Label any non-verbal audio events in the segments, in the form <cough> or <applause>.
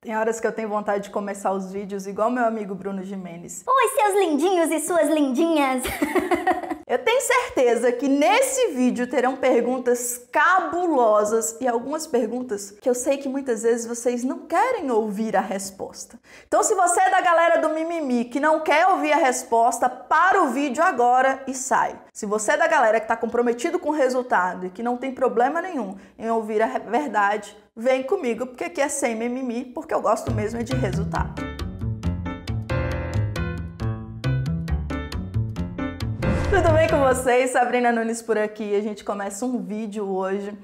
Tem horas que eu tenho vontade de começar os vídeos igual meu amigo Bruno Jimenez. Oi, seus lindinhos e suas lindinhas! <laughs> Eu tenho certeza que nesse vídeo terão perguntas cabulosas e algumas perguntas que eu sei que muitas vezes vocês não querem ouvir a resposta. Então, se você é da galera do mimimi que não quer ouvir a resposta, para o vídeo agora e sai. Se você é da galera que está comprometido com o resultado e que não tem problema nenhum em ouvir a verdade, vem comigo, porque aqui é sem mimimi, porque eu gosto mesmo é de resultado. Tudo bem com vocês? Sabrina Nunes por aqui. A gente começa um vídeo hoje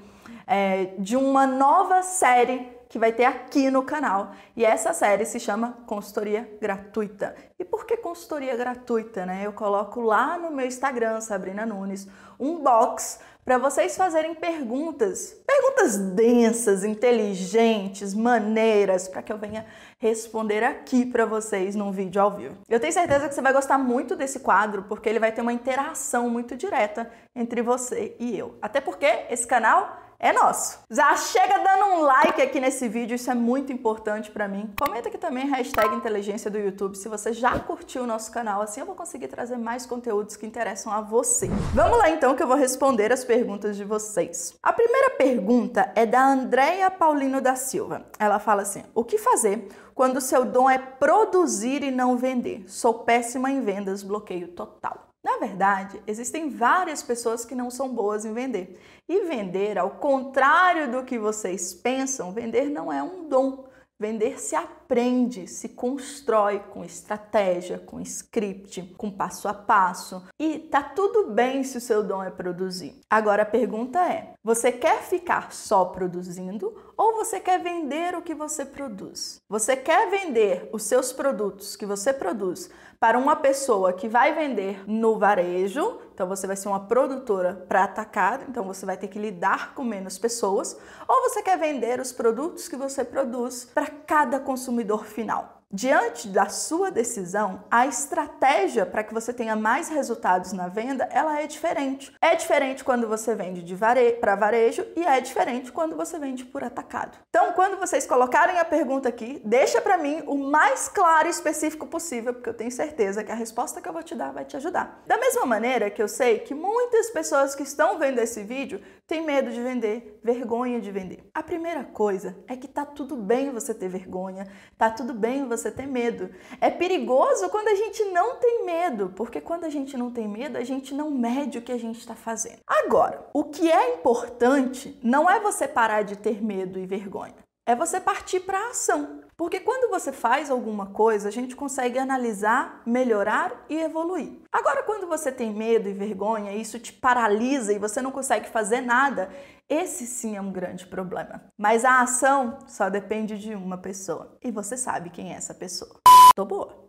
é, de uma nova série que vai ter aqui no canal. E essa série se chama Consultoria Gratuita. E por que consultoria gratuita, né? Eu coloco lá no meu Instagram, Sabrina Nunes, um box para vocês fazerem perguntas todas densas, inteligentes, maneiras, para que eu venha responder aqui para vocês num vídeo ao vivo. Eu tenho certeza que você vai gostar muito desse quadro, porque ele vai ter uma interação muito direta entre você e eu. Até porque esse canal é nosso. Já chega dando um like aqui nesse vídeo, isso é muito importante para mim. Comenta aqui também hashtag inteligência do YouTube se você já curtiu o nosso canal, assim eu vou conseguir trazer mais conteúdos que interessam a você. Vamos lá então que eu vou responder as perguntas de vocês. A primeira pergunta é da Andrea Paulino da Silva. Ela fala assim: "O que fazer quando o seu dom é produzir e não vender? Sou péssima em vendas, bloqueio total." Na verdade, existem várias pessoas que não são boas em vender. E vender, ao contrário do que vocês pensam, vender não é um dom. Vender se aprende, se constrói com estratégia, com script, com passo a passo. E tá tudo bem se o seu dom é produzir. Agora a pergunta é: você quer ficar só produzindo ou você quer vender o que você produz? Você quer vender os seus produtos que você produz para uma pessoa que vai vender no varejo, então você vai ser uma produtora para atacado, então você vai ter que lidar com menos pessoas, ou você quer vender os produtos que você produz para cada consumidor final. Diante da sua decisão, a estratégia para que você tenha mais resultados na venda, ela é diferente. É diferente quando você vende de vare... para varejo e é diferente quando você vende por atacado. Então, quando vocês colocarem a pergunta aqui, deixa para mim o mais claro e específico possível, porque eu tenho certeza que a resposta que eu vou te dar vai te ajudar. Da mesma maneira que eu sei que muitas pessoas que estão vendo esse vídeo têm medo de vender, vergonha de vender. A primeira coisa é que tá tudo bem você ter vergonha, tá tudo bem você você ter medo. É perigoso quando a gente não tem medo, porque quando a gente não tem medo, a gente não mede o que a gente está fazendo. Agora, o que é importante não é você parar de ter medo e vergonha é você partir para a ação. Porque quando você faz alguma coisa, a gente consegue analisar, melhorar e evoluir. Agora, quando você tem medo e vergonha, isso te paralisa e você não consegue fazer nada, esse sim é um grande problema. Mas a ação só depende de uma pessoa. E você sabe quem é essa pessoa. Tô boa.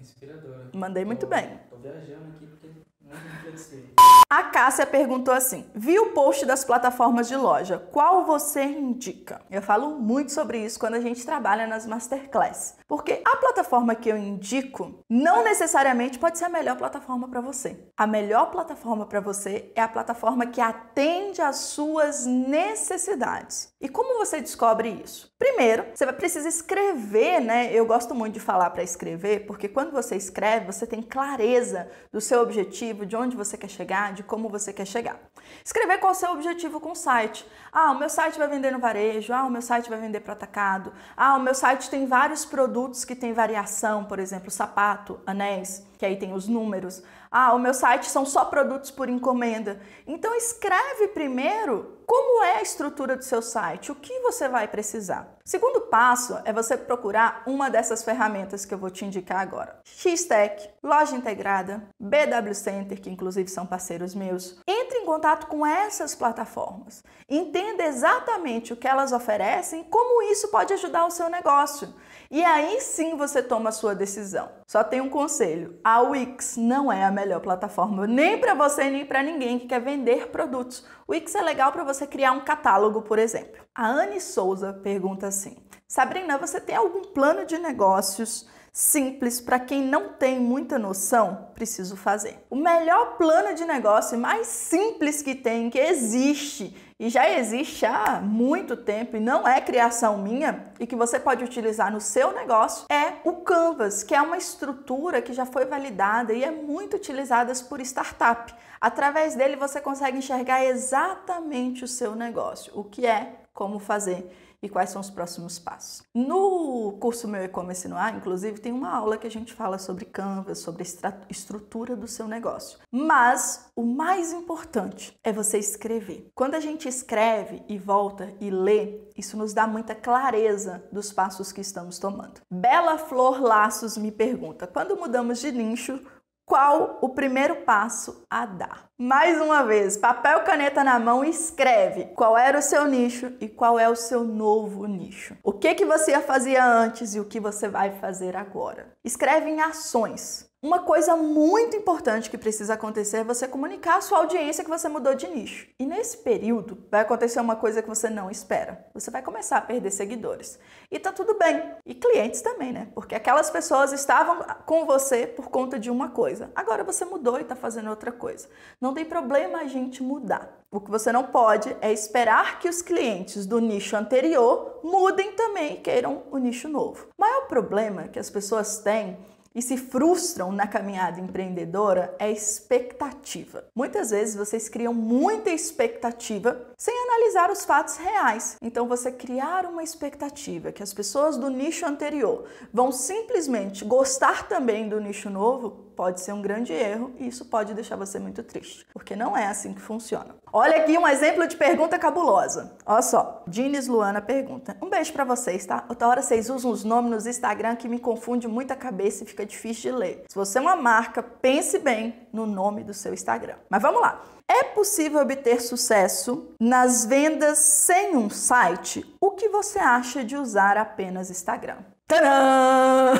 Inspiradora. Mandei tô, muito bem. Tô viajando aqui porque a Cássia perguntou assim: Vi o post das plataformas de loja, qual você indica? Eu falo muito sobre isso quando a gente trabalha nas masterclass, porque a plataforma que eu indico não necessariamente pode ser a melhor plataforma para você. A melhor plataforma para você é a plataforma que atende às suas necessidades. E como você descobre isso? Primeiro, você vai precisar escrever, né? Eu gosto muito de falar para escrever, porque quando você escreve, você tem clareza do seu objetivo objetivo, de onde você quer chegar, de como você quer chegar. Escrever qual o seu objetivo com o site. Ah, o meu site vai vender no varejo, ah, o meu site vai vender para atacado, ah, o meu site tem vários produtos que tem variação, por exemplo, sapato, anéis que aí tem os números. Ah, o meu site são só produtos por encomenda. Então escreve primeiro como é a estrutura do seu site, o que você vai precisar. Segundo passo é você procurar uma dessas ferramentas que eu vou te indicar agora. Xtech, Loja Integrada, BW Center, que inclusive são parceiros meus. Entre em contato com essas plataformas. Entenda exatamente o que elas oferecem, como isso pode ajudar o seu negócio. E aí sim você toma a sua decisão. Só tem um conselho: a Wix não é a melhor plataforma nem para você nem para ninguém que quer vender produtos. O Wix é legal para você criar um catálogo, por exemplo. A Anne Souza pergunta assim: Sabrina, você tem algum plano de negócios simples para quem não tem muita noção, preciso fazer. O melhor plano de negócio mais simples que tem, que existe e já existe há muito tempo e não é criação minha e que você pode utilizar no seu negócio é o Canvas, que é uma estrutura que já foi validada e é muito utilizada por startup. Através dele você consegue enxergar exatamente o seu negócio, o que é, como fazer e quais são os próximos passos. No curso Meu E-Commerce no Ar, inclusive, tem uma aula que a gente fala sobre Canvas, sobre a estrutura do seu negócio. Mas o mais importante é você escrever. Quando a gente escreve e volta e lê, isso nos dá muita clareza dos passos que estamos tomando. Bela Flor Laços me pergunta: quando mudamos de nicho, qual o primeiro passo a dar. Mais uma vez, papel, caneta na mão, escreve qual era o seu nicho e qual é o seu novo nicho. O que que você fazia antes e o que você vai fazer agora. Escreve em ações. Uma coisa muito importante que precisa acontecer é você comunicar à sua audiência que você mudou de nicho. E nesse período vai acontecer uma coisa que você não espera. Você vai começar a perder seguidores. E tá tudo bem. E clientes também, né? Porque aquelas pessoas estavam com você por conta de uma coisa. Agora você mudou e tá fazendo outra coisa. Não tem problema a gente mudar. O que você não pode é esperar que os clientes do nicho anterior mudem também e queiram o nicho novo. O maior problema que as pessoas têm e se frustram na caminhada empreendedora é expectativa. Muitas vezes vocês criam muita expectativa sem analisar os fatos reais. Então você criar uma expectativa que as pessoas do nicho anterior vão simplesmente gostar também do nicho novo pode ser um grande erro e isso pode deixar você muito triste, porque não é assim que funciona. Olha aqui um exemplo de pergunta cabulosa. Olha só, Dines Luana pergunta. Um beijo para vocês, tá? Outra hora vocês usam os nomes nos Instagram que me confunde muito a cabeça e fica difícil de ler. Se você é uma marca, pense bem no nome do seu Instagram. Mas vamos lá. É possível obter sucesso nas vendas sem um site? O que você acha de usar apenas Instagram? Tadã!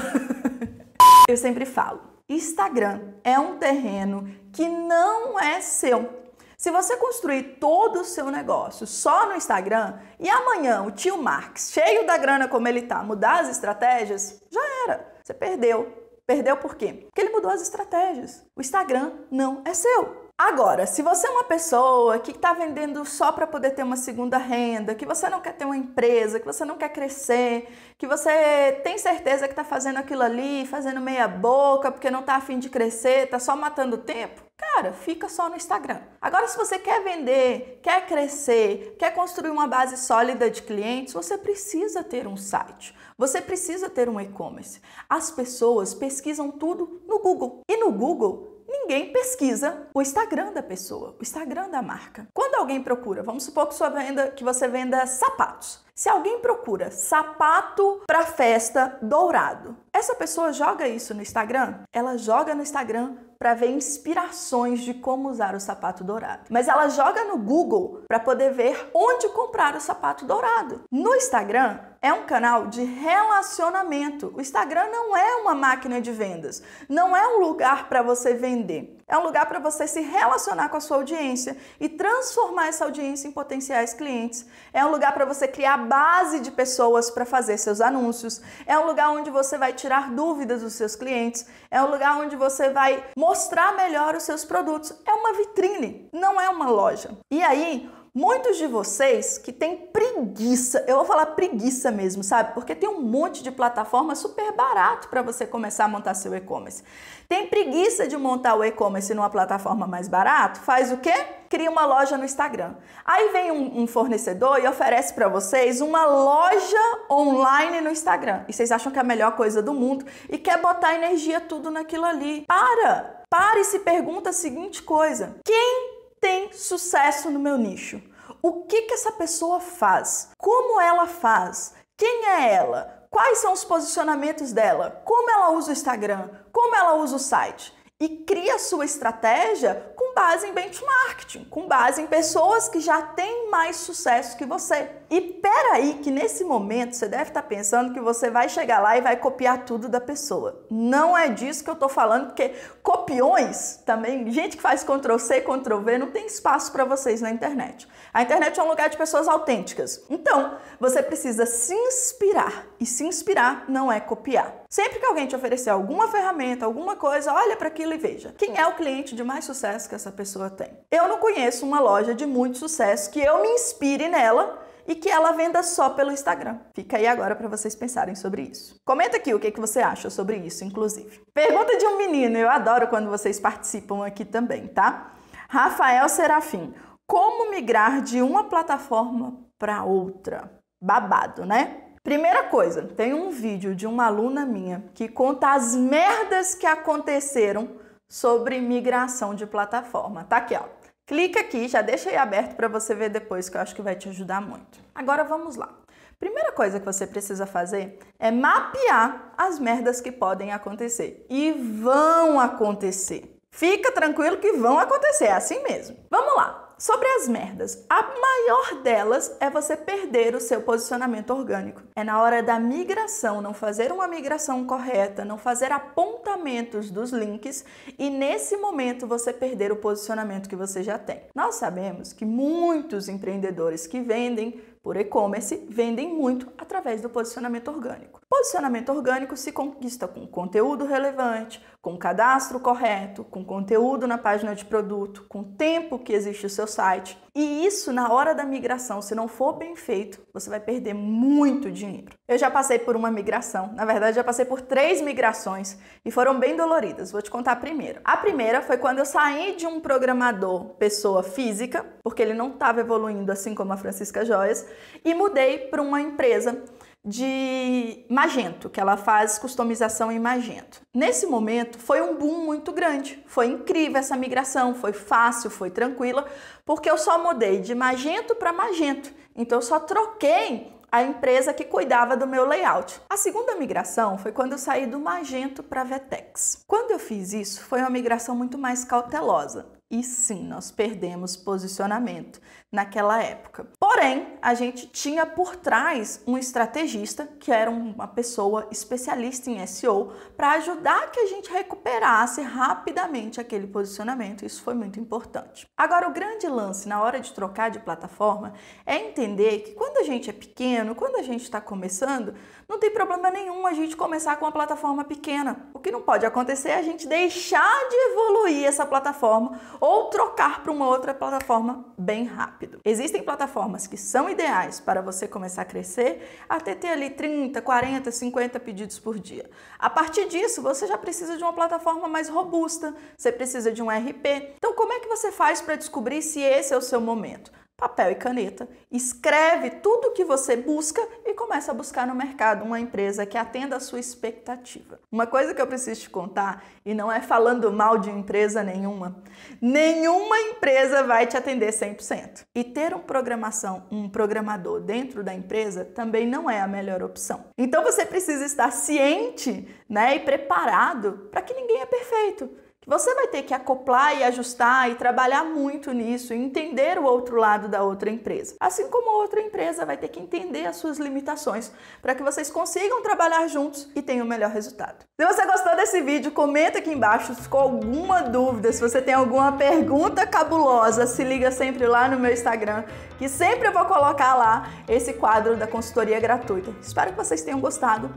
<laughs> Eu sempre falo, Instagram é um terreno que não é seu. Se você construir todo o seu negócio só no Instagram e amanhã o tio Marx, cheio da grana como ele tá, mudar as estratégias, já era. Você perdeu. Perdeu por quê? Porque ele mudou as estratégias. O Instagram não é seu. Agora, se você é uma pessoa que está vendendo só para poder ter uma segunda renda, que você não quer ter uma empresa, que você não quer crescer, que você tem certeza que está fazendo aquilo ali, fazendo meia boca, porque não está afim de crescer, está só matando tempo, cara, fica só no Instagram. Agora, se você quer vender, quer crescer, quer construir uma base sólida de clientes, você precisa ter um site, você precisa ter um e-commerce. As pessoas pesquisam tudo no Google. E no Google, ninguém pesquisa o Instagram da pessoa, o Instagram da marca. Quando alguém procura, vamos supor que sua venda, que você venda sapatos. Se alguém procura sapato para festa dourado, essa pessoa joga isso no Instagram? Ela joga no Instagram para ver inspirações de como usar o sapato dourado. Mas ela joga no Google para poder ver onde comprar o sapato dourado. No Instagram, é um canal de relacionamento. O Instagram não é uma máquina de vendas, não é um lugar para você vender. É um lugar para você se relacionar com a sua audiência e transformar essa audiência em potenciais clientes. É um lugar para você criar base de pessoas para fazer seus anúncios. É um lugar onde você vai tirar dúvidas dos seus clientes. É um lugar onde você vai mostrar melhor os seus produtos. É uma vitrine, não é uma loja. E aí, Muitos de vocês que têm preguiça, eu vou falar preguiça mesmo, sabe? Porque tem um monte de plataforma super barato para você começar a montar seu e-commerce. Tem preguiça de montar o e-commerce numa plataforma mais barato? Faz o quê? Cria uma loja no Instagram. Aí vem um, um fornecedor e oferece para vocês uma loja online no Instagram. E vocês acham que é a melhor coisa do mundo e quer botar energia tudo naquilo ali. Para! Para e se pergunta a seguinte coisa: quem tem sucesso no meu nicho? O que, que essa pessoa faz? Como ela faz? Quem é ela? Quais são os posicionamentos dela? Como ela usa o Instagram? Como ela usa o site? E cria sua estratégia com base em benchmarking, com base em pessoas que já têm mais sucesso que você. E peraí, que nesse momento você deve estar pensando que você vai chegar lá e vai copiar tudo da pessoa. Não é disso que eu estou falando, porque copiões também, gente que faz Ctrl C, Ctrl V, não tem espaço para vocês na internet. A internet é um lugar de pessoas autênticas. Então, você precisa se inspirar. E se inspirar não é copiar. Sempre que alguém te oferecer alguma ferramenta, alguma coisa, olha para aquilo e veja quem é o cliente de mais sucesso que essa pessoa tem. Eu não conheço uma loja de muito sucesso que eu me inspire nela e que ela venda só pelo Instagram. Fica aí agora para vocês pensarem sobre isso. Comenta aqui o que, que você acha sobre isso, inclusive. Pergunta de um menino, eu adoro quando vocês participam aqui também, tá? Rafael Serafim, como migrar de uma plataforma para outra? Babado, né? Primeira coisa, tem um vídeo de uma aluna minha que conta as merdas que aconteceram sobre migração de plataforma. Tá aqui, ó. Clica aqui, já deixa aí aberto para você ver depois, que eu acho que vai te ajudar muito. Agora vamos lá. Primeira coisa que você precisa fazer é mapear as merdas que podem acontecer e vão acontecer. Fica tranquilo que vão acontecer, é assim mesmo. Vamos lá sobre as merdas. A maior delas é você perder o seu posicionamento orgânico. É na hora da migração, não fazer uma migração correta, não fazer apontamentos dos links e nesse momento você perder o posicionamento que você já tem. Nós sabemos que muitos empreendedores que vendem por e-commerce vendem muito através do posicionamento orgânico. Posicionamento orgânico se conquista com conteúdo relevante, com cadastro correto, com conteúdo na página de produto, com o tempo que existe o seu site e isso, na hora da migração, se não for bem feito, você vai perder muito dinheiro. Eu já passei por uma migração, na verdade, já passei por três migrações e foram bem doloridas. Vou te contar a primeira. A primeira foi quando eu saí de um programador pessoa física, porque ele não estava evoluindo assim como a Francisca Joias, e mudei para uma empresa de Magento, que ela faz customização em Magento. Nesse momento foi um boom muito grande, foi incrível essa migração, foi fácil, foi tranquila, porque eu só mudei de Magento para Magento, então eu só troquei a empresa que cuidava do meu layout. A segunda migração foi quando eu saí do Magento para Vetex. Quando eu fiz isso, foi uma migração muito mais cautelosa. E sim, nós perdemos posicionamento naquela época. Porém, a gente tinha por trás um estrategista, que era uma pessoa especialista em SEO, para ajudar que a gente recuperasse rapidamente aquele posicionamento. Isso foi muito importante. Agora, o grande lance na hora de trocar de plataforma é entender que quando a gente é pequeno, quando a gente está começando, não tem problema nenhum a gente começar com uma plataforma pequena. O que não pode acontecer é a gente deixar de evoluir essa plataforma ou trocar para uma outra plataforma bem rápido rápido. Existem plataformas que são ideais para você começar a crescer até ter ali 30, 40, 50 pedidos por dia. A partir disso, você já precisa de uma plataforma mais robusta, você precisa de um RP. Então, como é que você faz para descobrir se esse é o seu momento? papel e caneta, escreve tudo o que você busca e começa a buscar no mercado uma empresa que atenda a sua expectativa. Uma coisa que eu preciso te contar, e não é falando mal de empresa nenhuma, nenhuma empresa vai te atender 100%. E ter um programação, um programador dentro da empresa também não é a melhor opção. Então você precisa estar ciente, né, e preparado para que ninguém é perfeito que você vai ter que acoplar e ajustar e trabalhar muito nisso entender o outro lado da outra empresa. Assim como a outra empresa vai ter que entender as suas limitações para que vocês consigam trabalhar juntos e tenham o um melhor resultado. Se você gostou desse vídeo, comenta aqui embaixo se ficou alguma dúvida, se você tem alguma pergunta cabulosa, se liga sempre lá no meu Instagram, que sempre eu vou colocar lá esse quadro da consultoria gratuita. Espero que vocês tenham gostado.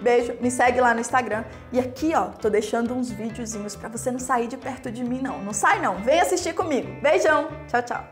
Beijo, me segue lá no Instagram. E aqui, ó, tô deixando uns videozinhos para você não sair de perto de mim, não. Não sai, não. Vem assistir comigo. Beijão. Tchau, tchau.